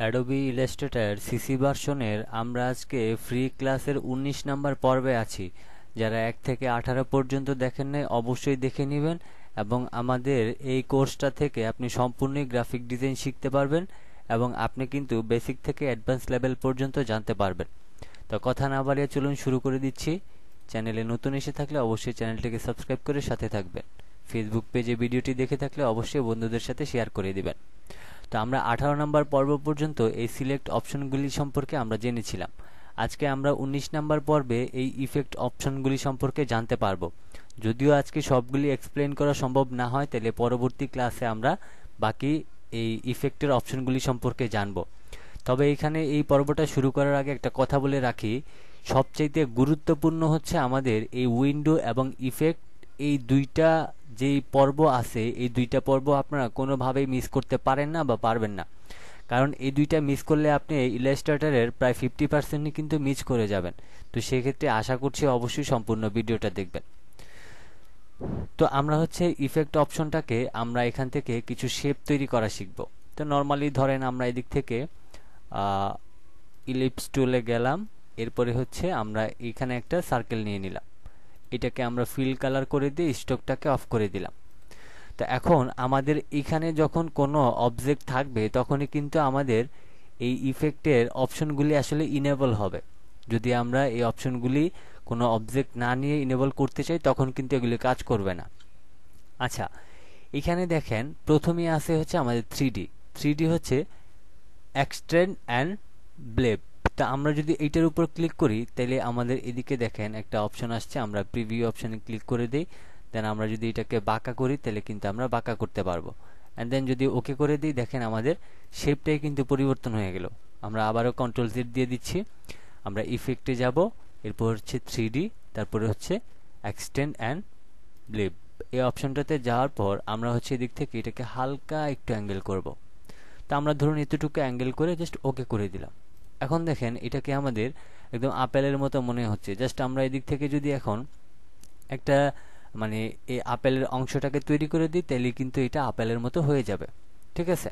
Adobe illustrator CC ভার্সনের আমরা আজকে ফ্রি ক্লাসের ১৯ নাম্বার পর্বে আছি যারা এক থেকে আঠারো পর্যন্ত দেখেন নাই অবশ্যই দেখে নেবেন এবং আমাদের এই কোর্সটা থেকে আপনি সম্পূর্ণই গ্রাফিক ডিজাইন শিখতে পারবেন এবং আপনি কিন্তু বেসিক থেকে অ্যাডভান্স লেভেল পর্যন্ত জানতে পারবেন তো কথা না বাড়িয়ে চলুন শুরু করে দিচ্ছি চ্যানেলে নতুন এসে থাকলে অবশ্যই চ্যানেলটিকে সাবস্ক্রাইব করে সাথে থাকবেন ফেসবুক পেজে ভিডিওটি দেখে থাকলে অবশ্যই বন্ধুদের সাথে শেয়ার করে দিবেন তো আমরা আঠারো নম্বর পর্ব পর্যন্ত এই সিলেক্ট অপশনগুলি সম্পর্কে আমরা জেনেছিলাম আজকে আমরা ১৯ নম্বর পর্বে এই ইফেক্ট অপশনগুলি সম্পর্কে জানতে পারব যদিও আজকে সবগুলি এক্সপ্লেন করা সম্ভব না হয় তাহলে পরবর্তী ক্লাসে আমরা বাকি এই ইফেক্টের অপশনগুলি সম্পর্কে জানব তবে এখানে এই পর্বটা শুরু করার আগে একটা কথা বলে রাখি সবচাইতে গুরুত্বপূর্ণ হচ্ছে আমাদের এই উইন্ডো এবং ইফেক্ট এই দুইটা যেই পর্ব আছে এই দুইটা পর্ব আপনারা কোনোভাবেই মিস করতে পারেন না বা পারবেন না কারণ এই দুইটা মিস করলে আপনি ইলাস্ট্রেটারের প্রায় ফিফটি পার্সেন্টই কিন্তু মিস করে যাবেন তো সেক্ষেত্রে আশা করছি অবশ্যই সম্পূর্ণ ভিডিওটা দেখবেন তো আমরা হচ্ছে ইফেক্ট অপশনটাকে আমরা এখান থেকে কিছু শেপ তৈরি করা শিখব তো নর্মালি ধরেন আমরা এদিক থেকে ইলিপস টুলে গেলাম এরপরে হচ্ছে আমরা এখানে একটা সার্কেল নিয়ে নিলাম এটাকে আমরা ফিল কালার করে দিয়ে স্টকটাকে অফ করে দিলাম তো এখন আমাদের এখানে যখন কোনো অবজেক্ট থাকবে তখনই কিন্তু আমাদের এই ইফেক্টের অপশনগুলি আসলে ইনেবল হবে যদি আমরা এই অপশনগুলি কোনো অবজেক্ট না নিয়ে ইনেবল করতে চাই তখন কিন্তু এগুলি কাজ করবে না আচ্ছা এখানে দেখেন প্রথমেই আছে হচ্ছে আমাদের থ্রি ডি থ্রি ডি হচ্ছে এক্সট্রেন অ্যান্ড ব্লেভ তা আমরা যদি এইটার উপর ক্লিক করি তাহলে আমাদের এদিকে দেখেন একটা অপশন আসছে আমরা প্রিভিউ অপশানে ক্লিক করে দিই দেন আমরা যদি এটাকে বাঁকা করি তাহলে কিন্তু আমরা বাঁকা করতে পারবো অ্যান্ড দেন যদি ওকে করে দিই দেখেন আমাদের শেপটাই কিন্তু পরিবর্তন হয়ে গেল আমরা আবারও কন্ট্রোল জিট দিয়ে দিচ্ছি আমরা ইফেক্টে যাব এরপর হচ্ছে থ্রি তারপরে হচ্ছে এক্সটেন্ড অ্যান্ড লিভ এই অপশনটাতে যাওয়ার পর আমরা হচ্ছে এদিক থেকে এটাকে হালকা একটু অ্যাঙ্গেল করব তা আমরা ধরুন এতটুকু অ্যাঙ্গেল করে জাস্ট ওকে করে দিলাম এখন দেখেন এটাকে আমাদের একদম আপেলের মতো মনে হচ্ছে জাস্ট আমরা এদিক থেকে যদি এখন একটা মানে এই আপেলের অংশটাকে তৈরি করে দিই তাহলে কিন্তু এটা আপেলের মতো হয়ে যাবে ঠিক আছে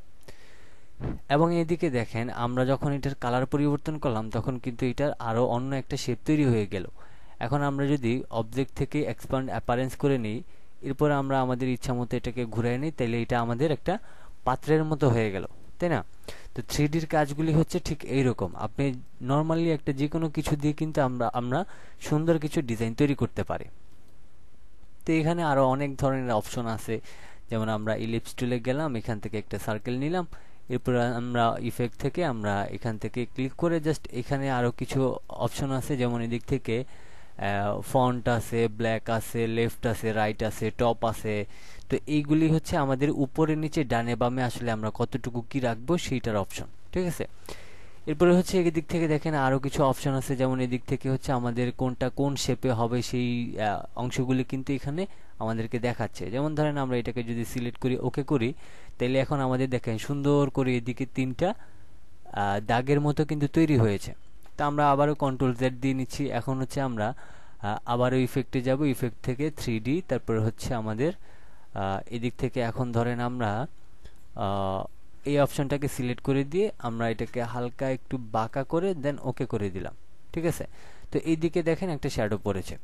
এবং এদিকে দেখেন আমরা যখন এটার কালার পরিবর্তন করলাম তখন কিন্তু এটার আরও অন্য একটা শেপ তৈরি হয়ে গেল এখন আমরা যদি অবজেক্ট থেকে এক্সপ্যান্ড অ্যাপারেন্স করে নিই এরপর আমরা আমাদের ইচ্ছা মতো এটাকে ঘুরে নিই তাহলে এটা আমাদের একটা পাত্রের মতো হয়ে গেল তাই না তো থ্রিডির কাজগুলি হচ্ছে ঠিক এই রকম আপনি নর্মালি একটা যে কোনো কিছু দিয়ে কিন্তু আমরা আমরা সুন্দর কিছু ডিজাইন তৈরি করতে পারি তো এখানে আরও অনেক ধরনের অপশন আছে যেমন আমরা ইলিপস টুলে গেলাম এখান থেকে একটা সার্কেল নিলাম এরপর আমরা ইফেক্ট থেকে আমরা এখান থেকে ক্লিক করে জাস্ট এখানে আরও কিছু অপশন আছে যেমন এদিক থেকে ফন্ট আছে ব্ল্যাক আছে লেফট আছে রাইট আছে টপ আছে তো এইগুলি হচ্ছে আমাদের উপরে নিচে ডানে বামে আসলে আমরা কতটুকু কি রাখবো সেইটার অপশন ঠিক আছে এরপরে হচ্ছে এদিক থেকে দেখেন আরও কিছু অপশন আছে যেমন এদিক থেকে হচ্ছে আমাদের কোনটা কোন শেপে হবে সেই অংশগুলি কিন্তু এখানে আমাদেরকে দেখাচ্ছে যেমন ধরেন আমরা এটাকে যদি সিলেক্ট করি ওকে করি তাহলে এখন আমাদের দেখেন সুন্দর করে এদিকে তিনটা দাগের মতো কিন্তু তৈরি হয়েছে তো আমরা আবারও কন্ট্রোল জেড দিয়ে নিচ্ছি এখন হচ্ছে আমরা আবারও ইফেক্টে যাব ইফেক্ট থেকে থ্রি তারপরে হচ্ছে আমাদের এদিক থেকে এখন ধরেন আমরা এই অপশনটাকে সিলেক্ট করে দিয়ে আমরা এটাকে হালকা একটু বাঁকা করে দেন ওকে করে দিলাম ঠিক আছে তো এই দিকে দেখেন একটা শ্যাডো পড়েছে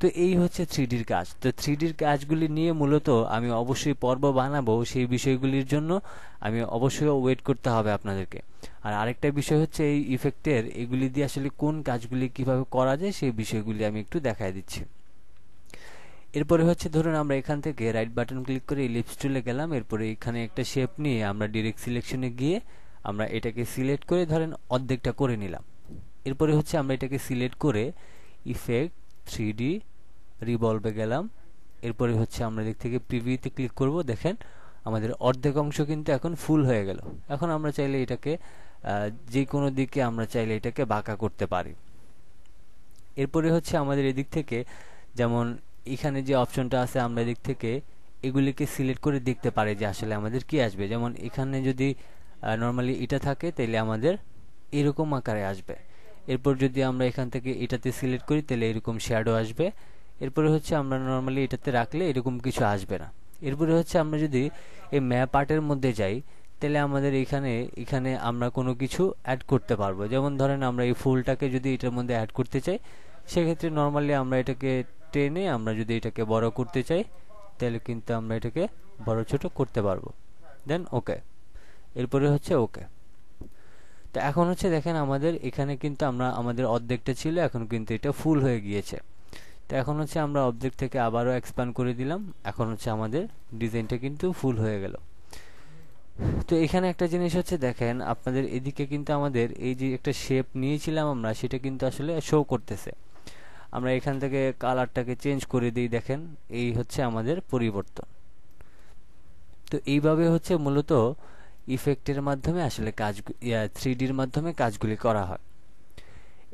তো এই হচ্ছে থ্রিডির কাজ তো থ্রিডির কাজগুলি নিয়ে মূলত আমি অবশ্যই পর্ব বানাবো সেই বিষয়গুলির জন্য আমি অবশ্যই ওয়েট করতে হবে আপনাদেরকে আর আরেকটা বিষয় হচ্ছে এই ইফেক্টের এগুলি দিয়ে আসলে কোন কাজগুলি কিভাবে করা যায় সেই বিষয়গুলি আমি একটু দেখাই দিচ্ছি এরপরে হচ্ছে ধরুন আমরা এখান থেকে রাইট বাটন ক্লিক করে ইলিপস টুলে গেলাম এরপরে এখানে একটা শেপ নিয়ে আমরা ডিরেক্ট সিলেকশনে গিয়ে আমরা এটাকে সিলেক্ট করে ধরেন অর্ধেকটা করে নিলাম এরপরে হচ্ছে আমরা এটাকে সিলেক্ট করে ইফেক্ট থ্রি ডি রিভলভে গেলাম এরপরে হচ্ছে আমরা দিক থেকে প্রিভিউতে ক্লিক করব দেখেন আমাদের অর্ধেক অংশ কিন্তু এখন ফুল হয়ে গেল এখন আমরা চাইলে এটাকে যে কোনো দিকে আমরা চাইলে এটাকে বাঁকা করতে পারি এরপরে হচ্ছে আমাদের এদিক থেকে যেমন এখানে যে অপশনটা আছে আমরা দিক থেকে এগুলিকে সিলেক্ট করে দেখতে পারি যে আসলে আমাদের কি আসবে যেমন এখানে যদি নর্মালি এটা থাকে তাহলে আমাদের এরকম আকারে আসবে এরপর যদি আমরা এখান থেকে এটাতে সিলেক্ট করি তাহলে এরকম শ্যাডো আসবে এরপরে হচ্ছে আমরা নর্মালি এটাতে রাখলে এরকম কিছু আসবে না এরপরে হচ্ছে আমরা যদি এই ম্যাপ আর্টের মধ্যে যাই তাহলে আমাদের এখানে এখানে আমরা কোনো কিছু অ্যাড করতে পারবো যেমন ধরেন আমরা এই ফুলটাকে যদি এটার মধ্যে অ্যাড করতে চাই সেক্ষেত্রে নর্মালি আমরা এটাকে টেনে আমরা যদি এটাকে বড় করতে চাই তাহলে কিন্তু আমরা এটাকে বড় ছোট করতে পারবো দেন ওকে এরপরে হচ্ছে ওকে তো এখন হচ্ছে দেখেন আমাদের এখানে কিন্তু আমরা আমাদের অর্ধেকটা ছিল এখন কিন্তু এটা ফুল হয়ে গিয়েছে তো এখন হচ্ছে আমরা অবজেক্ট থেকে আবারও এক্সপ্যান্ড করে দিলাম এখন হচ্ছে আমাদের ডিজাইনটা কিন্তু ফুল হয়ে গেল তো এখানে একটা জিনিস হচ্ছে দেখেন আপনাদের এদিকে কিন্তু আমাদের এই যে একটা শেপ নিয়েছিলাম আমরা সেটা কিন্তু আসলে শো করতেছে আমরা এখান থেকে কালারটাকে চেঞ্জ করে দিই দেখেন এই হচ্ছে আমাদের পরিবর্তন তো এইভাবে হচ্ছে মূলত ইফেক্টের মাধ্যমে আসলে কাজ থ্রি ডির মাধ্যমে কাজগুলি করা হয়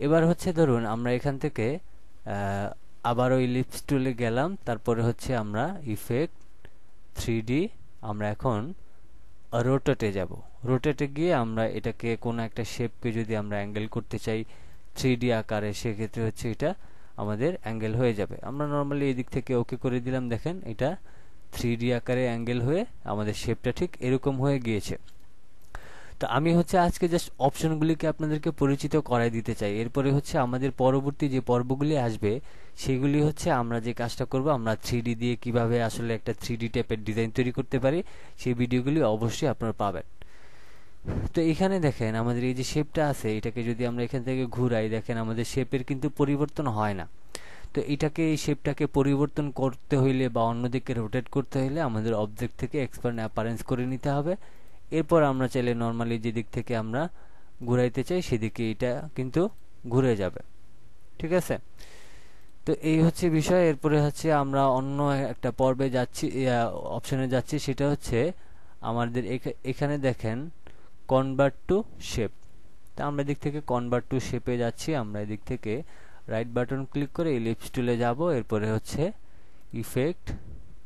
এবার হচ্ছে ধরুন আমরা এখান থেকে আবার ওই লিপস টুলে গেলাম তারপরে হচ্ছে আমরা ইফেক্ট থ্রি আমরা এখন রোটেটে যাব রোটেটে গিয়ে আমরা এটাকে কোনো একটা শেপকে যদি আমরা অ্যাঙ্গেল করতে চাই থ্রি আকারে সেক্ষেত্রে হচ্ছে এটা আমাদের অ্যাঙ্গেল হয়ে যাবে আমরা নর্মালি এই দিক থেকে ওকে করে দিলাম দেখেন এটা থ্রি আকারে অ্যাঙ্গেল হয়ে আমাদের শেপটা ঠিক এরকম হয়ে গিয়েছে তো আমি হচ্ছে আজকে জাস্ট অপশনগুলিকে আপনাদেরকে পরিচিত করাই দিতে চাই এরপরে হচ্ছে আমাদের পরবর্তী যে পর্বগুলি আসবে সেগুলি হচ্ছে আমরা যে কাজটা করব আমরা থ্রি দিয়ে কিভাবে আসলে একটা থ্রি ডি টাইপের ডিজাইন তৈরি করতে পারি সেই ভিডিওগুলি অবশ্যই আপনারা পাবেন তো এখানে দেখেন আমাদের এই যে শেপটা আছে এটাকে যদি আমরা এখান থেকে ঘুরাই দেখেন আমাদের শেপের কিন্তু পরিবর্তন হয় না তো এটাকে এই শেপটাকে পরিবর্তন করতে হইলে বা অন্যদিকে রোটেট করতে হইলে আমাদের অবজেক্ট থেকে এক্সপার্ট অ্যাপারেন্স করে নিতে হবে এরপর আমরা চাইলে নর্মালি যেদিক থেকে আমরা ঘুরাইতে চাই সেদিকে এটা কিন্তু ঘুরে যাবে ঠিক আছে তো এই হচ্ছে বিষয় এরপরে হচ্ছে আমরা অন্য একটা পর্বে যাচ্ছি অপশনে যাচ্ছি সেটা হচ্ছে আমাদের এখানে দেখেন কনভার্ট টু শেপ তা আমরা এদিক থেকে কনভার্ট টু শেপে যাচ্ছি আমরা এদিক থেকে রাইট বাটন ক্লিক করে ইলিপস টুলে যাব এরপরে হচ্ছে ইফেক্ট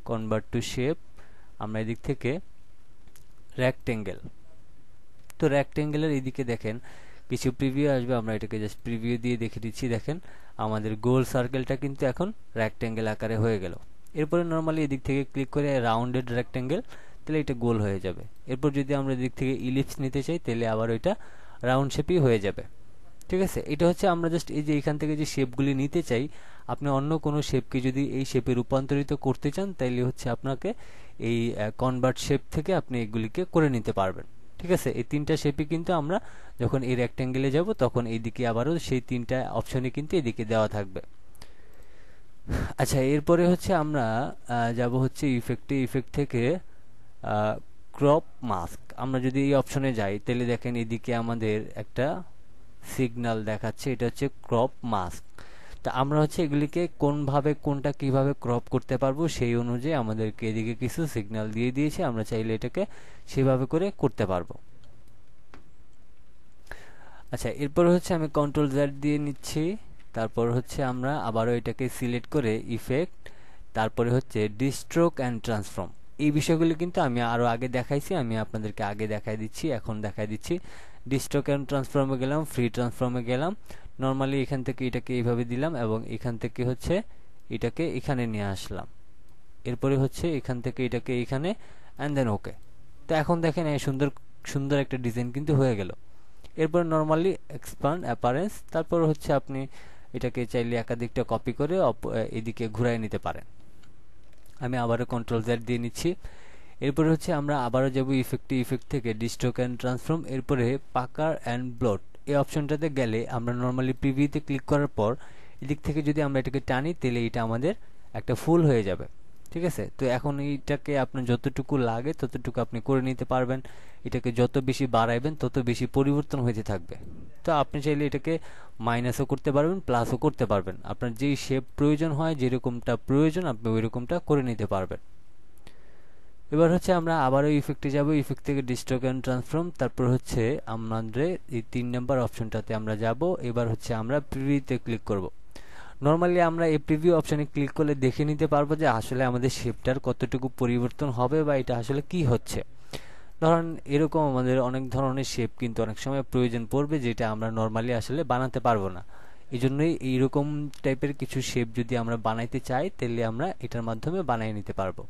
কনভার্ট টু শেপ আমরা এদিক থেকে র্যাক্টেঙ্গেল তো র্যাক্টেঙ্গেলের এদিকে দেখেন কিছু প্রিভিউ আসবে আমরা এটাকে জাস্ট প্রিভিউ দিয়ে দেখে দিচ্ছি দেখেন আমাদের গোল সার্কেলটা কিন্তু এখন র্যাক্টেঙ্গেল আকারে হয়ে গেল এরপরে নর্মালি এদিক থেকে ক্লিক করে রাউন্ডেড র্যাক্টেঙ্গেল তাহলে এটা গোল হয়ে যাবে এরপর যদি আমরা দিক থেকে ইলিপস নিতে চাই তাহলে আবার ওইটা রাউন্ড শেপই হয়ে যাবে ঠিক আছে এটা হচ্ছে আমরা জাস্ট এই যে এখান থেকে যে শেপগুলি নিতে চাই আপনি অন্য কোনো শেপকে যদি এই শেপে রূপান্তরিত করতে চান তাইলে হচ্ছে আপনাকে এই কনভার্ট শেপ থেকে আপনি এগুলিকে করে নিতে পারবেন ঠিক আছে এই তিনটা শেপই কিন্তু আমরা যখন এই রেক্ট্যাঙ্গেলে যাব তখন এইদিকে আবারও সেই তিনটা অপশনই কিন্তু এদিকে দেওয়া থাকবে আচ্ছা এরপরে হচ্ছে আমরা যাব হচ্ছে ইফেক্টে ইফেক্ট থেকে ক্রপ মাস্ক আমরা যদি এই অপশনে যাই তাহলে দেখেন এদিকে আমাদের একটা সিগনাল দেখাচ্ছে এটা হচ্ছে ক্রপ মাস্ক তা আমরা হচ্ছে এগুলিকে কোনভাবে কোনটা কিভাবে ক্রপ করতে পারবো সেই অনুযায়ী আমাদেরকে এদিকে কিছু সিগনাল দিয়ে দিয়েছে আমরা চাইলে এটাকে সেভাবে করে করতে পারবো আচ্ছা এরপর হচ্ছে আমি কন্ট্রোল জ্যাড দিয়ে নিচ্ছি তারপর হচ্ছে আমরা আবারও এটাকে সিলেক্ট করে ইফেক্ট তারপরে হচ্ছে ডিস্ট্রোক অ্যান্ড ট্রান্সফর্ম এই বিষয়গুলো কিন্তু আমি আরও আগে দেখাইছি আমি আপনাদেরকে আগে দেখাই দিচ্ছি এখন দেখাই দিচ্ছি ডিস্ট্রোকেন ট্রান্সফর্মে গেলাম ফ্রি ট্রান্সফর্মে গেলাম নর্মালি এখান থেকে এটাকে এইভাবে দিলাম এবং এখান থেকে হচ্ছে এটাকে এখানে নিয়ে আসলাম এরপরে হচ্ছে এখান থেকে এটাকে এখানে অ্যান্ড দেন ওকে তো এখন দেখেন এই সুন্দর সুন্দর একটা ডিজাইন কিন্তু হয়ে গেল এরপরে নর্মালি এক্সপান্ড অ্যাপারেন্স তারপর হচ্ছে আপনি এটাকে চাইলে একাধিকটা কপি করে এদিকে ঘুরাই নিতে পারেন আমি আবারও কন্ট্রোল জেড দিয়ে নিচ্ছি এরপরে হচ্ছে আমরা আবারও যাব ইফেক্ট ইফেক্ট থেকে ডিস্ট্রোক অ্যান্ড ট্রান্সফর্ম এরপরে পাকার অ্যান্ড ব্লট এই অপশনটাতে গেলে আমরা নর্মালি প্রিভিউতে ক্লিক করার পর এদিক থেকে যদি আমরা এটাকে টানি তাহলে এটা আমাদের একটা ফুল হয়ে যাবে ঠিক আছে তো এখন এইটাকে আপনার যতটুকু লাগে ততটুকু আপনি করে নিতে পারবেন এটাকে যত বেশি বাড়াইবেন তত বেশি পরিবর্তন হইতে থাকবে তো আপনি চাইলে এটাকে মাইনাসও করতে পারবেন প্লাসও করতে পারবেন আপনার যেই শেপ প্রয়োজন হয় যেরকমটা প্রয়োজন আপনি ওই রকমটা করে নিতে পারবেন এবার হচ্ছে আমরা আবারও ইফেক্টে যাব ইফেক্ট থেকে ডিস্ট্রক অ্যান্ড ট্রান্সফর্ম তারপর হচ্ছে আমাদের এই তিন নম্বর অপশনটাতে আমরা যাব এবার হচ্ছে আমরা প্রিভিউতে ক্লিক করবো নর্মালি আমরা এই প্রিভিউ অপশানে ক্লিক করলে দেখে নিতে পারবো যে আসলে আমাদের শেপটার কতটুকু পরিবর্তন হবে বা এটা আসলে কি হচ্ছে ধরেন এরকম আমাদের অনেক ধরনের শেপ কিন্তু অনেক সময় প্রয়োজন পড়বে যেটা আমরা নর্মালি আসলে বানাতে পারবো না এই জন্যই এইরকম টাইপের কিছু শেপ যদি আমরা বানাইতে চাই তাহলে আমরা এটার মাধ্যমে বানিয়ে নিতে পারবো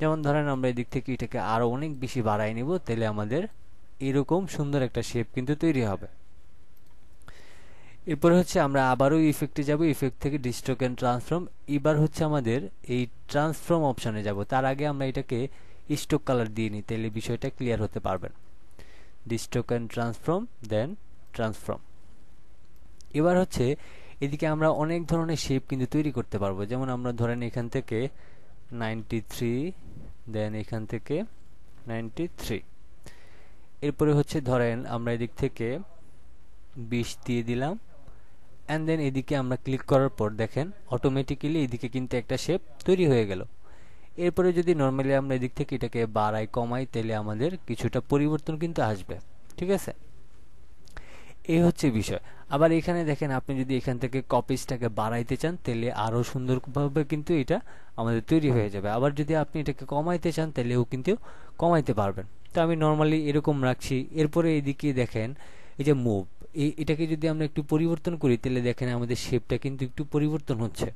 যেমন ধরেন আমরা এদিক থেকে এটাকে আরও অনেক বেশি বাড়াই নিব তাহলে আমাদের এরকম সুন্দর একটা শেপ কিন্তু তৈরি হবে এরপরে হচ্ছে আমরা আবারও ইফেক্টে যাব ইফেক্ট থেকে ডিস্ট্রোক অ্যান্ড ট্রান্সফর্ম এবার হচ্ছে আমাদের এই ট্রান্সফর্ম অপশানে যাব তার আগে আমরা এটাকে স্টোক কালার দিয়ে নিই তাহলে বিষয়টা ক্লিয়ার হতে পারবেন distort and transform then transform এবার হচ্ছে এদিকে আমরা অনেক ধরনের শেপ কিন্তু তৈরি করতে পারবো যেমন আমরা ধরেন এখান থেকে নাইনটি থ্রি দেন এখান থেকে নাইনটি থ্রি এরপরে হচ্ছে ধরেন আমরা এদিক থেকে বিশ দিয়ে দিলাম অ্যান্ড দেন এদিকে আমরা ক্লিক করার পর দেখেন অটোমেটিক্যালি এদিকে কিন্তু একটা শেপ তৈরি হয়ে গেল এরপরে যদি নর্মালি আমরা এদিক থেকে এটাকে বাড়াই কমাই তাহলে আমাদের কিছুটা পরিবর্তন কিন্তু আসবে ঠিক আছে এই হচ্ছে বিষয় আবার এখানে দেখেন আপনি যদি এখান থেকে কপিসটাকে বাড়াইতে চান তাহলে আরও সুন্দরভাবে কিন্তু এটা আমাদের তৈরি হয়ে যাবে আবার যদি আপনি এটাকে কমাইতে চান তাহলেও কিন্তু কমাইতে পারবেন তো আমি নর্মালি এরকম রাখছি এরপরে এদিকে দেখেন এই যে মুভ এটাকে যদি আমরা একটু পরিবর্তন করি তাহলে দেখেন আমাদের শেপটা কিন্তু একটু পরিবর্তন হচ্ছে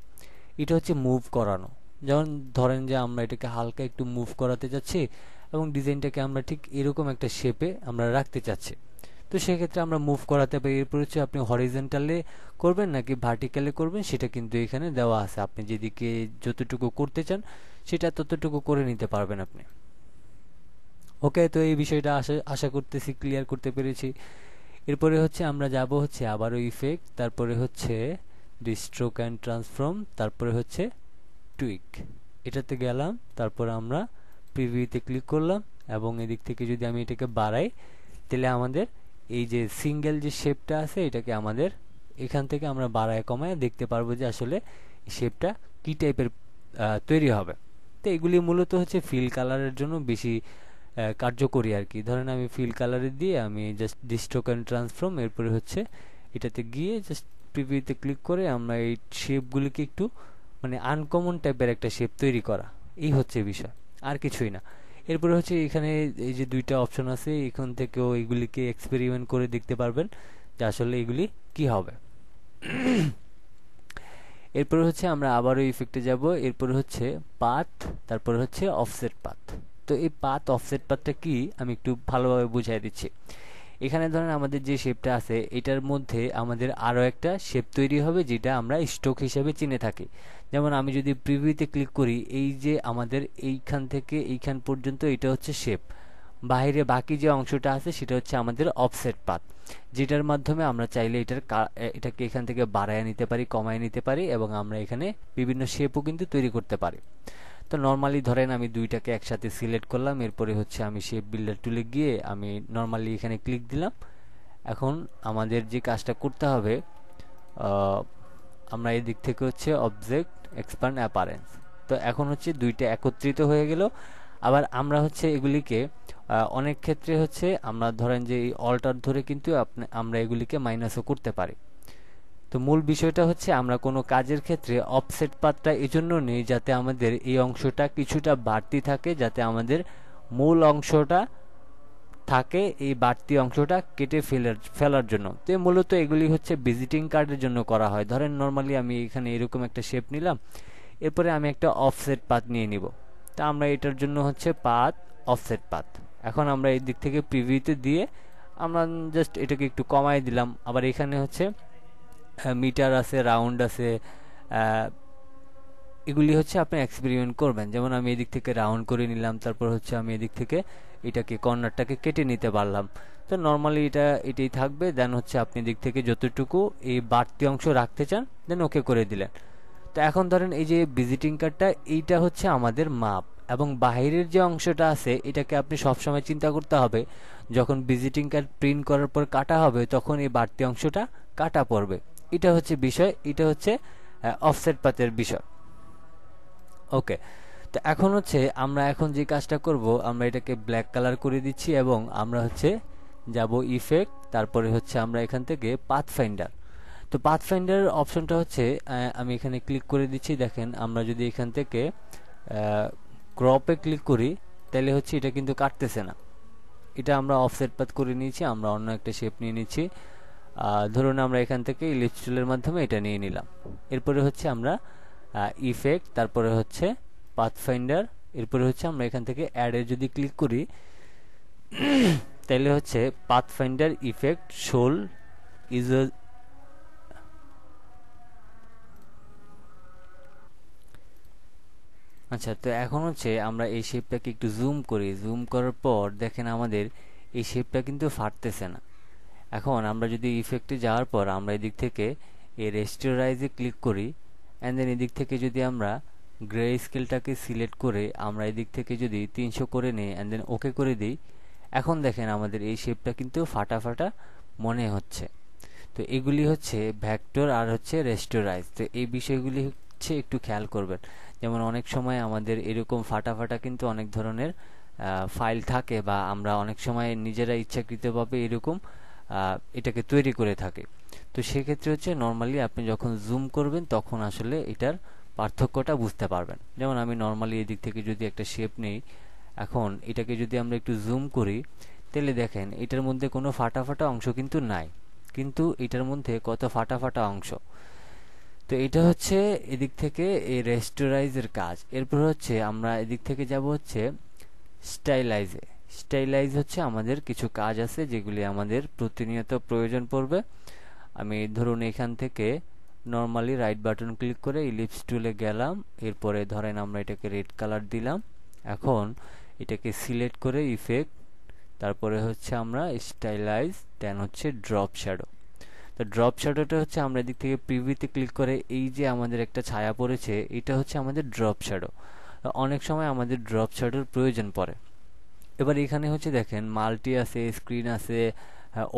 এটা হচ্ছে মুভ করানো যেমন ধরেন যে আমরা এটাকে হালকা একটু মুভ করাতে যাচ্ছি এবং ডিজাইনটাকে আমরা ঠিক এরকম একটা শেপে আমরা রাখতে চাচ্ছি তো সেক্ষেত্রে আমরা মুভ করাতে পারি এরপর হচ্ছে আপনি হরিজেন্টালে করবেন নাকি ভার্টিক্যালে করবেন সেটা কিন্তু এখানে দেওয়া আছে আপনি যেদিকে যতটুকু করতে চান সেটা ততটুকু করে নিতে পারবেন আপনি ওকে তো এই বিষয়টা আশা আশা করতেছি ক্লিয়ার করতে পেরেছি এরপরে হচ্ছে আমরা যাব হচ্ছে আবারও ইফেক্ট তারপরে হচ্ছে ডিস্ট্রোক অ্যান্ড ট্রান্সফর্ম তারপরে হচ্ছে টুইক এটাতে গেলাম তারপর আমরা প্রিভিউতে ক্লিক করলাম এবং এদিক থেকে যদি আমি এটাকে বাড়াই তাহলে আমাদের এই যে সিঙ্গেল যে শেপটা আছে এটাকে আমাদের এখান থেকে আমরা বাড়ায় কমায় দেখতে পারবো যে আসলে শেপটা কি টাইপের তৈরি হবে তো এগুলি মূলত হচ্ছে ফিল কালারের জন্য বেশি কার্যকরী আর কি ধরেন আমি ফিল কালারে দিয়ে আমি জাস্ট ডিস্ট্রোক অ্যান্ড ট্রান্সফর্ম এরপরে হচ্ছে এটাতে গিয়ে জাস্ট প্রিভিউতে ক্লিক করে আমরা এই শেপগুলিকে একটু মানে আনকমন টাইপের একটা শেপ তৈরি করা এই হচ্ছে বিষয় আর কিছুই না এরপরে হচ্ছে এখানে এই যে দুইটা অপশন আছে এখান থেকেও এগুলিকে এক্সপেরিমেন্ট করে দেখতে পারবেন যে আসলে এগুলি কি হবে এরপরে হচ্ছে আমরা আবারও ইফেক্টে যাব এরপরে হচ্ছে পাথ তারপরে হচ্ছে অফসেট পাথ তো এই পাথ অফসেট পাথটা কি আমি একটু ভালোভাবে বুঝাই দিচ্ছি এখানে ধরেন আমাদের যে শেপটা আছে এটার মধ্যে আমাদের আরও একটা শেপ তৈরি হবে যেটা আমরা স্টোক হিসাবে চিনে থাকি যেমন আমি যদি প্রিভিউতে ক্লিক করি এই যে আমাদের এইখান থেকে এইখান পর্যন্ত এটা হচ্ছে শেপ বাইরে বাকি যে অংশটা আছে সেটা হচ্ছে আমাদের অফসেট পাথ যেটার মাধ্যমে আমরা চাইলে এটার এটাকে এখান থেকে বাড়ায় নিতে পারি কমায় নিতে পারি এবং আমরা এখানে বিভিন্ন শেপও কিন্তু তৈরি করতে পারি তো নর্মালি ধরেন আমি দুইটাকে একসাথে সিলেক্ট করলাম এরপরে হচ্ছে আমি শেপ বিল্ডার টুলে গিয়ে আমি নর্মালি এখানে ক্লিক দিলাম এখন আমাদের যে কাজটা করতে হবে আমরা এই দিক থেকে হচ্ছে অবজেক্ট এক্সপ্যান্ড অ্যাপারেন্স তো এখন হচ্ছে দুইটা একত্রিত হয়ে গেল আবার আমরা হচ্ছে এগুলিকে অনেক ক্ষেত্রে হচ্ছে আমরা ধরেন যে এই অল্টার ধরে কিন্তু আমরা এগুলিকে মাইনাসও করতে পারি তো মূল বিষয়টা হচ্ছে আমরা কোনো কাজের ক্ষেত্রে অফসেট পাতটা এজন্য নিই যাতে আমাদের এই অংশটা কিছুটা বাড়তি থাকে যাতে আমাদের মূল অংশটা থাকে এই বাড়তি অংশটা কেটে ফেলার ফেলার জন্য তো মূলত এগুলি হচ্ছে ভিজিটিং কার্ডের জন্য করা হয় ধরেন নর্মালি আমি এখানে এরকম একটা শেপ নিলাম এরপরে আমি একটা অফসেট পাত নিয়ে নিব তা আমরা এটার জন্য হচ্ছে পাত অফসেট পাত এখন আমরা এই দিক থেকে প্রিভিউতে দিয়ে আমরা জাস্ট এটাকে একটু কমায় দিলাম আবার এখানে হচ্ছে মিটার আছে রাউন্ড আছে এগুলি হচ্ছে আপনি এক্সপেরিমেন্ট করবেন যেমন আমি এদিক থেকে রাউন্ড করে নিলাম তারপর হচ্ছে আমি এদিক থেকে এটাকে কর্নারটাকে কেটে নিতে পারলাম তো নর্মালি এটা এটাই থাকবে দেন হচ্ছে আপনি দিক থেকে যতটুকু এই বাড়তি অংশ রাখতে চান দেন ওকে করে দিলেন তো এখন ধরেন এই যে ভিজিটিং কার্ডটা এইটা হচ্ছে আমাদের মাপ এবং বাহিরের যে অংশটা আছে এটাকে আপনি সবসময় চিন্তা করতে হবে যখন ভিজিটিং কার্ড প্রিন্ট করার পর কাটা হবে তখন এই বাড়তি অংশটা কাটা পড়বে এটা হচ্ছে বিষয় এটা হচ্ছে অফসেট পাতের বিষয় ওকে তো এখন হচ্ছে আমরা এখন যে কাজটা করব আমরা এটাকে ব্ল্যাক কালার করে দিচ্ছি এবং আমরা হচ্ছে যাব ইফেক্ট তারপরে হচ্ছে আমরা এখান থেকে পাথ ফাইন্ডার তো পাথ ফাইন্ডারের অপশনটা হচ্ছে আমি এখানে ক্লিক করে দিচ্ছি দেখেন আমরা যদি এখান থেকে ক্রপে ক্লিক করি তাহলে হচ্ছে এটা কিন্তু কাটতেছে না এটা আমরা অফসেট পাথ করে নিয়েছি আমরা অন্য একটা শেপ নিয়ে নিচ্ছি ধরুন আমরা এখান থেকে ইলিপস টুলের মাধ্যমে এটা নিয়ে নিলাম এরপরে হচ্ছে আমরা ইফেক্ট তারপরে হচ্ছে পাথফাইন্ডার এরপরে হচ্ছে আমরা এখান থেকে অ্যাডে যদি ক্লিক করি তাহলে হচ্ছে পাথফাইন্ডার ইফেক্ট শোল ইজ আচ্ছা তো এখন হচ্ছে আমরা এই শেপটাকে একটু জুম করি জুম করার পর দেখেন আমাদের এই শেপটা কিন্তু ফাটতেছে না এখন আমরা যদি ইফেক্টে যাওয়ার পর আমরা এদিক থেকে এ রেস্টোরাইজে ক্লিক করি অ্যান্ড দেন এদিক থেকে যদি আমরা গ্রে স্কেলটাকে সিলেক্ট করে আমরা এদিক থেকে যদি তিনশো করে নিই অ্যান্ড দেন ওকে করে দিই এখন দেখেন আমাদের এই শেপটা কিন্তু ফাটা ফাটা মনে হচ্ছে তো এগুলি হচ্ছে ভ্যাক্টর আর হচ্ছে রেস্টোরাইজ তো এই বিষয়গুলি হচ্ছে একটু খেয়াল করবেন যেমন অনেক সময় আমাদের এরকম ফাটা ফাটা কিন্তু অনেক ধরনের ফাইল থাকে বা আমরা অনেক সময় নিজেরা ইচ্ছাকৃতভাবে এরকম এটাকে তৈরি করে থাকে তো সেক্ষেত্রে হচ্ছে নর্মালি আপনি যখন জুম করবেন তখন আসলে এটার পার্থক্যটা বুঝতে পারবেন যেমন আমি নর্মালি এদিক থেকে যদি একটা শেপ নেই এখন এটাকে যদি আমরা একটু জুম করি তাহলে দেখেন এটার মধ্যে কোনো ফাটা ফাটা অংশ কিন্তু নাই কিন্তু এটার মধ্যে কত ফাটা ফাটা অংশ তো এটা হচ্ছে এদিক থেকে এই রেস্টোরাইজের কাজ এরপর হচ্ছে আমরা এদিক থেকে যাব হচ্ছে স্টাইলাইজে স্টাইলাইজ হচ্ছে আমাদের কিছু কাজ আছে যেগুলি আমাদের প্রতিনিয়ত প্রয়োজন পড়বে আমি ধরুন এখান থেকে নর্মালি রাইট বাটন ক্লিক করে ইলিপস টুলে গেলাম এরপরে ধরেন আমরা এটাকে রেড কালার দিলাম এখন এটাকে সিলেক্ট করে ইফেক্ট তারপরে হচ্ছে আমরা স্টাইলাইজ দেন হচ্ছে ড্রপ শ্যাডো তো ড্রপ শ্যাডোটা হচ্ছে আমরা এদিক থেকে প্রিভিউতে ক্লিক করে এই যে আমাদের একটা ছায়া পড়েছে এটা হচ্ছে আমাদের ড্রপ শ্যাডো অনেক সময় আমাদের ড্রপ শ্যাডোর প্রয়োজন পড়ে এবার এখানে হচ্ছে দেখেন মাল্টি আছে স্ক্রিন আছে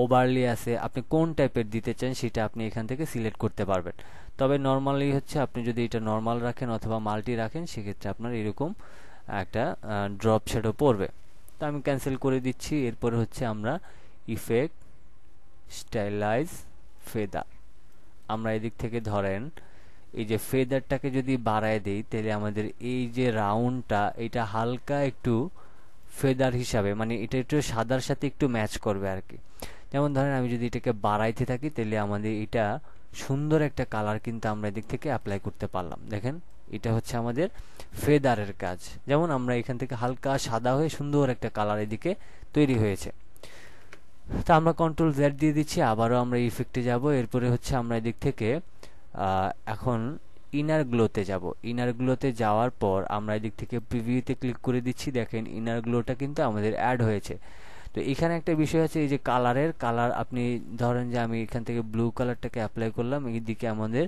ওভারলি হ্যাঁ, আছে আপনি কোন টাইপের দিতে চান সেটা আপনি এখান থেকে সিলেক্ট করতে পারবেন তবে নর্মালি হচ্ছে আপনি যদি এটা নর্মাল রাখেন অথবা মাল্টি রাখেন সেক্ষেত্রে আপনার এরকম একটা ড্রপ শেডও পড়বে তো আমি ক্যান্সেল করে দিচ্ছি এরপরে হচ্ছে আমরা ইফেক্ট স্টাইলাইজ ফেদা আমরা এদিক থেকে ধরেন এই যে ফেদারটাকে যদি বাড়ায় দিই তাহলে আমাদের এই যে রাউন্ডটা এটা হালকা একটু ফেদার হিসাবে মানে এটা একটু সাদার সাথে একটু ম্যাচ করবে আর কি যেমন ধরেন আমি যদি এটাকে বাড়াইতে থাকি তাহলে আমাদের এটা সুন্দর একটা কালার কিন্তু আমরা এদিক থেকে অ্যাপ্লাই করতে পারলাম দেখেন এটা হচ্ছে আমাদের ফেদারের কাজ যেমন আমরা এখান থেকে হালকা সাদা হয়ে সুন্দর একটা কালার এদিকে তৈরি হয়েছে তো আমরা কন্ট্রোল জেড দিয়ে দিচ্ছি আবারও আমরা ইফেক্টে যাব এরপরে হচ্ছে আমরা এদিক থেকে এখন ইনার গ্লোতে যাব ইনার গ্লোতে যাওয়ার পর আমরা এদিক থেকে প্রিভিউতে ক্লিক করে দিচ্ছি দেখেন ইনার গ্লোটা কিন্তু আমাদের অ্যাড হয়েছে তো এখানে একটা বিষয় আছে এই যে কালারের কালার আপনি ধরেন যে আমি এখান থেকে ব্লু কালারটাকে অ্যাপ্লাই করলাম এইদিকে আমাদের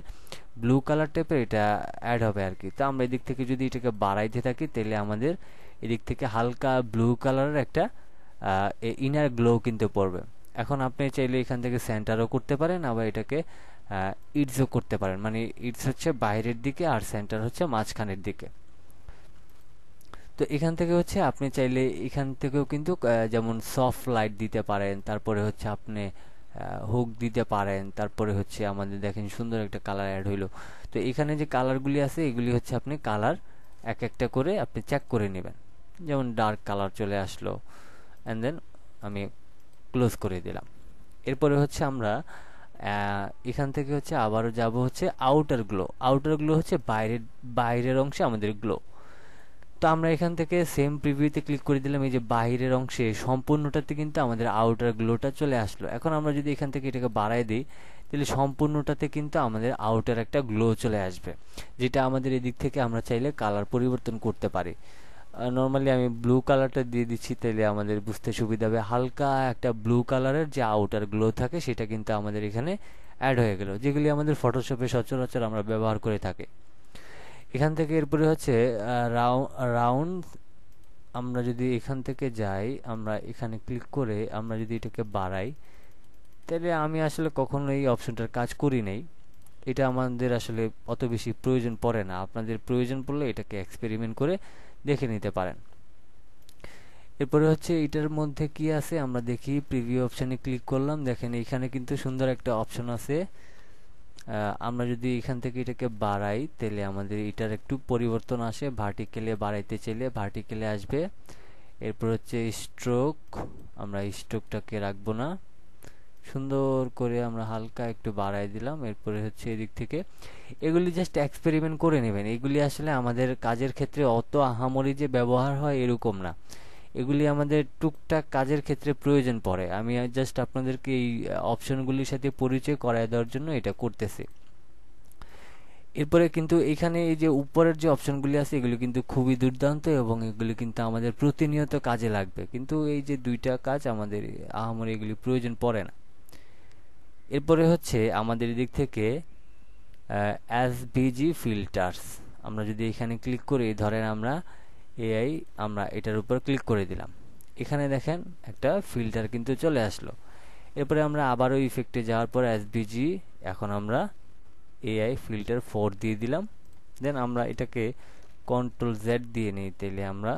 ব্লু কালার টাইপের এটা অ্যাড হবে আর কি তো আমরা এদিক থেকে যদি এটাকে বাড়াইতে থাকি তাহলে আমাদের এদিক থেকে হালকা ব্লু কালারের একটা ইনার গ্লো কিন্তু পড়বে এখন আপনি চাইলে এখান থেকে সেন্টারও করতে পারেন আবার এটাকে ইডসও করতে পারেন মানে ইটস হচ্ছে বাইরের দিকে আর সেন্টার হচ্ছে মাঝখানের দিকে তো এখান থেকে হচ্ছে আপনি চাইলে এখান থেকেও কিন্তু যেমন সফট লাইট দিতে পারেন তারপরে হচ্ছে আপনি হুক দিতে পারেন তারপরে হচ্ছে আমাদের দেখেন সুন্দর একটা কালার অ্যাড হইলো তো এখানে যে কালারগুলি আছে এগুলি হচ্ছে আপনি কালার এক একটা করে আপনি চেক করে নেবেন যেমন ডার্ক কালার চলে আসলো অ্যান্ড দেন আমি ক্লোজ করে দিলাম এরপরে হচ্ছে আমরা এখান থেকে হচ্ছে আবারও যাব হচ্ছে আউটার গ্লো আউটার গ্লো হচ্ছে বাইরের বাইরের অংশে আমাদের গ্লো তো আমরা এখান থেকে সেম প্রিভিউতে ক্লিক করে দিলাম এই যে বাইরের অংশে সম্পূর্ণটাতে কিন্তু আমাদের আউটার গ্লোটা চলে আসলো এখন আমরা যদি এখান থেকে এটাকে বাড়াই দিই তাহলে সম্পূর্ণটাতে কিন্তু আমাদের আউটার একটা গ্লো চলে আসবে যেটা আমাদের এদিক থেকে আমরা চাইলে কালার পরিবর্তন করতে পারি নর্মালি আমি ব্লু কালারটা দিয়ে দিচ্ছি তাহলে আমাদের বুঝতে সুবিধা হবে হালকা একটা ব্লু কালারের যে আউটার গ্লো থাকে সেটা কিন্তু আমাদের এখানে অ্যাড হয়ে গেল যেগুলি আমাদের ফটোশপে সচরাচর আমরা ব্যবহার করে থাকি এখান থেকে এরপরে হচ্ছে রাউন্ড আমরা যদি এখান থেকে যাই আমরা এখানে ক্লিক করে আমরা যদি এটাকে বাড়াই তাহলে আমি আসলে কখনো এই অপশনটার কাজ করি নেই এটা আমাদের আসলে অত বেশি প্রয়োজন পড়ে না আপনাদের প্রয়োজন পড়লে এটাকে এক্সপেরিমেন্ট করে দেখে নিতে পারেন এরপরে হচ্ছে এটার মধ্যে কি আছে আমরা দেখি প্রিভিউ অপশানে ক্লিক করলাম দেখেন এখানে কিন্তু সুন্দর একটা অপশন আছে আমরা যদি এখান থেকে এটাকে বাড়াই তাহলে আমাদের এটার একটু পরিবর্তন আসে ভার্টিক্যালে বাড়াইতে চাইলে ভার্টিক্যালে আসবে এরপর হচ্ছে স্ট্রোক আমরা স্ট্রোকটাকে রাখবো না সুন্দর করে আমরা হালকা একটু বাড়াই দিলাম এরপরে হচ্ছে এদিক থেকে এগুলি জাস্ট এক্সপেরিমেন্ট করে নেবেন এগুলি আসলে আমাদের কাজের ক্ষেত্রে অত আহামরি যে ব্যবহার হয় এরকম না এগুলি আমাদের টুকটাক কাজের ক্ষেত্রে প্রয়োজন পড়ে আমি জাস্ট আপনাদেরকে এই অপশনগুলির সাথে পরিচয় করায় দেওয়ার জন্য এটা করতেছি এরপরে কিন্তু এখানে এই যে উপরের যে অপশনগুলি আছে এগুলি কিন্তু খুবই দুর্দান্ত এবং এগুলি কিন্তু আমাদের প্রতিনিয়ত কাজে লাগবে কিন্তু এই যে দুইটা কাজ আমাদের আহামরি এগুলি প্রয়োজন পড়ে না এরপরে হচ্ছে আমাদের দিক থেকে অ্যাস বিজি ফিল্টার্স আমরা যদি এখানে ক্লিক করি ধরেন আমরা এআই আমরা এটার উপর ক্লিক করে দিলাম এখানে দেখেন একটা ফিল্টার কিন্তু চলে আসলো এরপরে আমরা আবারও ইফেক্টে যাওয়ার পর বিজি এখন আমরা এআই ফিল্টার ফোর দিয়ে দিলাম দেন আমরা এটাকে কন্ট্রোল জেড দিয়ে নিই তাহলে আমরা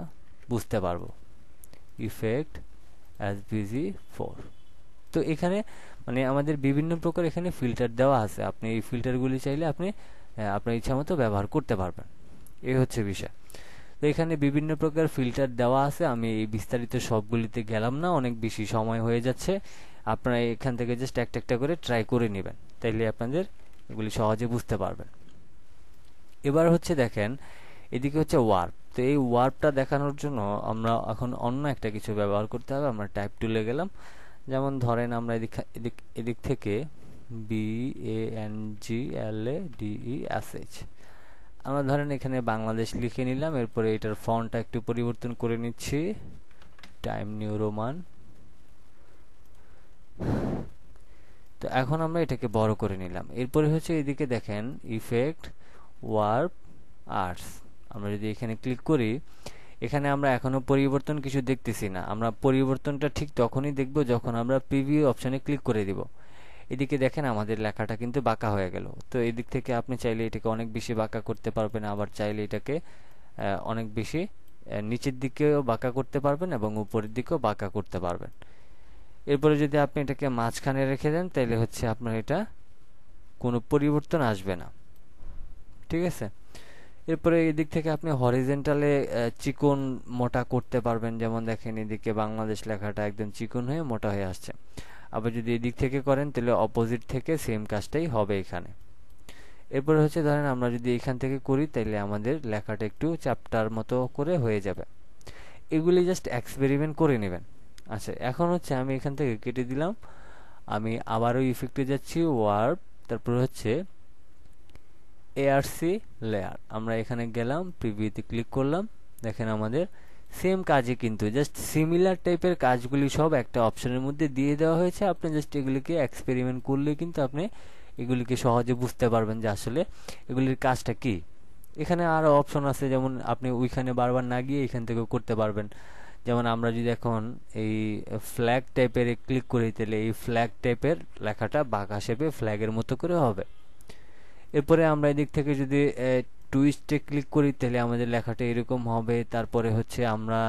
বুঝতে পারবো ইফেক্ট বিজি ফোর তো এখানে মানে আমাদের বিভিন্ন প্রকার এখানে ফিল্টার দেওয়া আছে আপনি এই ফিল্টারগুলি চাইলে আপনি আপনার ইচ্ছা মতো ব্যবহার করতে পারবেন এই হচ্ছে বিষয় তো এখানে বিভিন্ন প্রকার ফিল্টার দেওয়া আছে আমি এই বিস্তারিত সবগুলিতে গেলাম না অনেক বেশি সময় হয়ে যাচ্ছে আপনারা এখান থেকে জাস্ট একটা একটা করে ট্রাই করে নেবেন তাইলে আপনাদের এগুলি সহজে বুঝতে পারবেন এবার হচ্ছে দেখেন এদিকে হচ্ছে ওয়ার্প তো এই ওয়ার্পটা দেখানোর জন্য আমরা এখন অন্য একটা কিছু ব্যবহার করতে হবে আমরা টাইপ টুলে গেলাম যেমন ধরেন আমরা এদিক এদিক এদিক থেকে B A N G L A D E S H আমরা ধরেন এখানে বাংলাদেশ লিখে নিলাম এরপরে এটার ফন্টটা একটু পরিবর্তন করে নিচ্ছি টাইম নিউ রোমান তো এখন আমরা এটাকে বড় করে নিলাম এরপরে হচ্ছে এদিকে দেখেন ইফেক্ট ওয়ার্প আর্টস আমরা যদি এখানে ক্লিক করি এখানে আমরা এখনও পরিবর্তন কিছু দেখতেছি না আমরা পরিবর্তনটা ঠিক তখনই দেখব যখন আমরা প্রিভিউ অপশানে ক্লিক করে দিব এদিকে দেখেন আমাদের লেখাটা কিন্তু বাঁকা হয়ে গেল তো এদিক থেকে আপনি চাইলে এটাকে অনেক বেশি বাঁকা করতে পারবেন আবার চাইলে এটাকে অনেক বেশি নিচের দিকেও বাঁকা করতে পারবেন এবং উপরের দিকেও বাঁকা করতে পারবেন এরপরে যদি আপনি এটাকে মাঝখানে রেখে দেন তাহলে হচ্ছে আপনার এটা কোনো পরিবর্তন আসবে না ঠিক আছে এরপরে এদিক থেকে আপনি হরিজেন্টালে চিকন মোটা করতে পারবেন যেমন দেখেন এদিকে বাংলাদেশ লেখাটা একদম চিকন হয়ে মোটা হয়ে আসছে আবার যদি এদিক থেকে করেন তাহলে অপোজিট থেকে সেম কাজটাই হবে এখানে এরপরে হচ্ছে ধরেন আমরা যদি এখান থেকে করি তাহলে আমাদের লেখাটা একটু চ্যাপ্টার মতো করে হয়ে যাবে এগুলি জাস্ট এক্সপেরিমেন্ট করে নেবেন আচ্ছা এখন হচ্ছে আমি এখান থেকে কেটে দিলাম আমি আবারও ইফেক্টে যাচ্ছি ওয়ার্প তারপর হচ্ছে এআরসি লেয়ার আমরা এখানে গেলাম প্রিভিউতে ক্লিক করলাম দেখেন আমাদের সেম কাজে কিন্তু জাস্ট সিমিলার টাইপের কাজগুলি সব একটা অপশনের মধ্যে দিয়ে দেওয়া হয়েছে আপনি জাস্ট এগুলিকে এক্সপেরিমেন্ট করলে কিন্তু আপনি এগুলিকে সহজে বুঝতে পারবেন যে আসলে এগুলির কাজটা কি এখানে আরও অপশন আছে যেমন আপনি ওইখানে বারবার না গিয়ে এখান থেকেও করতে পারবেন যেমন আমরা যদি এখন এই ফ্ল্যাগ টাইপের ক্লিক করি তাহলে এই ফ্ল্যাগ টাইপের লেখাটা বাঁকা শেপে ফ্ল্যাগের মতো করে হবে এরপরে আমরা এদিক থেকে যদি টুইস্টে ক্লিক করি তাহলে আমাদের লেখাটা এরকম হবে তারপরে হচ্ছে আমরা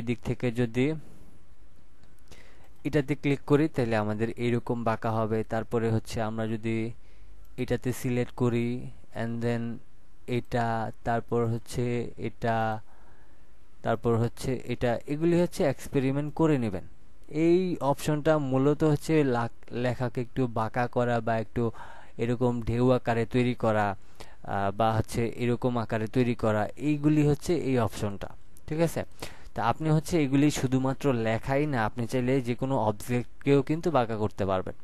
এদিক থেকে যদি এটাতে ক্লিক করি তাহলে আমাদের এরকম বাঁকা হবে তারপরে হচ্ছে আমরা যদি এটাতে সিলেক্ট করি অ্যান্ড দেন এটা তারপর হচ্ছে এটা তারপর হচ্ছে এটা এগুলি হচ্ছে এক্সপেরিমেন্ট করে নেবেন এই অপশনটা মূলত হচ্ছে লেখাকে একটু বাঁকা করা বা একটু এরকম ঢেউ আকারে তৈরি করা বা হচ্ছে এরকম আকারে তৈরি করা এইগুলি হচ্ছে এই অপশনটা ঠিক আছে তা আপনি হচ্ছে এগুলি শুধুমাত্র লেখাই না আপনি চাইলে যে কোনো অবজেক্টকেও কিন্তু বাঁকা করতে পারবেন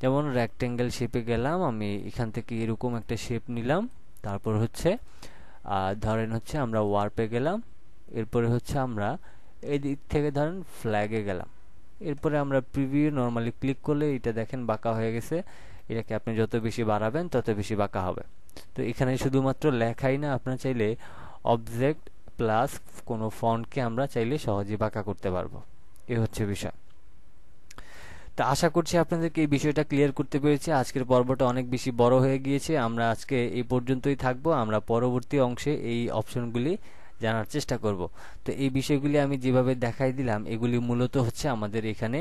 যেমন রেক্টেঙ্গেল শেপে গেলাম আমি এখান থেকে এরকম একটা শেপ নিলাম তারপর হচ্ছে ধরেন হচ্ছে আমরা ওয়ার্পে গেলাম এরপরে হচ্ছে আমরা এদিক থেকে ধরেন ফ্ল্যাগে গেলাম এরপরে আমরা প্রিভিউ নর্মালি ক্লিক করলে এটা দেখেন বাঁকা হয়ে গেছে এটাকে আপনি যত বেশি বাড়াবেন তত বেশি বাঁকা হবে তো এখানে শুধুমাত্র লেখাই না আপনার চাইলে অবজেক্ট প্লাস কোনো ফন্টকে আমরা চাইলে সহজে বাঁকা করতে পারবো এ হচ্ছে বিষয় তা আশা করছি আপনাদেরকে এই বিষয়টা ক্লিয়ার করতে পেরেছি আজকের পর্বটা অনেক বেশি বড় হয়ে গিয়েছে আমরা আজকে এই পর্যন্তই থাকব আমরা পরবর্তী অংশে এই অপশনগুলি জানার চেষ্টা করব তো এই বিষয়গুলি আমি যেভাবে দেখাই দিলাম এগুলি মূলত হচ্ছে আমাদের এখানে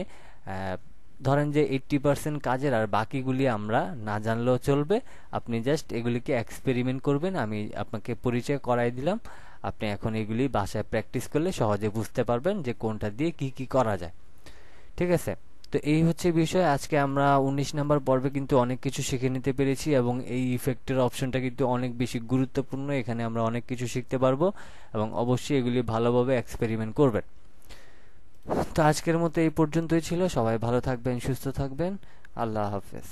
ধরেন যে এইট্টি পার্সেন্ট কাজের আর বাকিগুলি আমরা না জানলেও চলবে আপনি জাস্ট এগুলিকে এক্সপেরিমেন্ট করবেন আমি আপনাকে পরিচয় করাই দিলাম আপনি এখন এগুলি বাসায় প্র্যাকটিস করলে সহজে বুঝতে পারবেন যে কোনটা দিয়ে কি কি করা যায় ঠিক আছে তো এই হচ্ছে বিষয় আজকে আমরা ১৯ নাম্বার পর্বে কিন্তু অনেক কিছু শিখে নিতে পেরেছি এবং এই ইফেক্টের অপশনটা কিন্তু অনেক বেশি গুরুত্বপূর্ণ এখানে আমরা অনেক কিছু শিখতে পারবো এবং অবশ্যই এগুলি ভালোভাবে এক্সপেরিমেন্ট করবেন তো আজকের মতো এই পর্যন্তই ছিল সবাই ভালো থাকবেন সুস্থ থাকবেন আল্লাহ হাফেজ